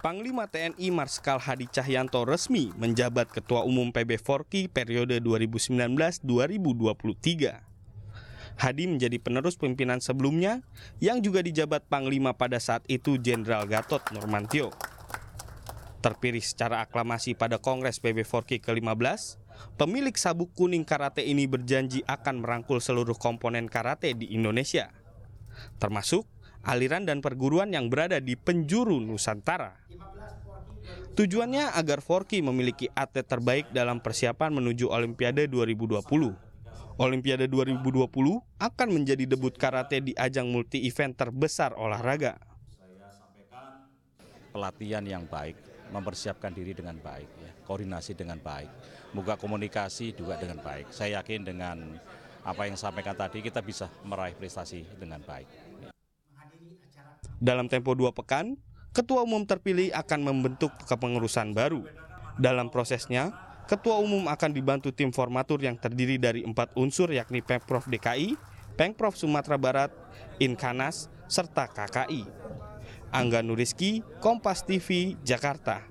Panglima TNI Marskal Hadi Cahyanto resmi menjabat Ketua Umum PB Forki periode 2019-2023. Hadi menjadi penerus pimpinan sebelumnya yang juga dijabat Panglima pada saat itu Jenderal Gatot Nurmantio. Terpilih secara aklamasi pada Kongres PB Forki ke-15, pemilik sabuk kuning karate ini berjanji akan merangkul seluruh komponen karate di Indonesia, termasuk aliran dan perguruan yang berada di penjuru Nusantara. Tujuannya agar Forky memiliki atlet terbaik dalam persiapan menuju Olimpiade 2020. Olimpiade 2020 akan menjadi debut karate di ajang multi-event terbesar olahraga. Pelatihan yang baik, mempersiapkan diri dengan baik, ya, koordinasi dengan baik, muka komunikasi juga dengan baik. Saya yakin dengan apa yang sampaikan tadi kita bisa meraih prestasi dengan baik. Dalam tempo dua pekan, ketua umum terpilih akan membentuk kepengurusan baru. Dalam prosesnya, ketua umum akan dibantu tim formatur yang terdiri dari empat unsur yakni Pemprov DKI, pemprov Sumatera Barat, Inkanas, serta KKI. Angga Nuriski, Kompas TV, Jakarta.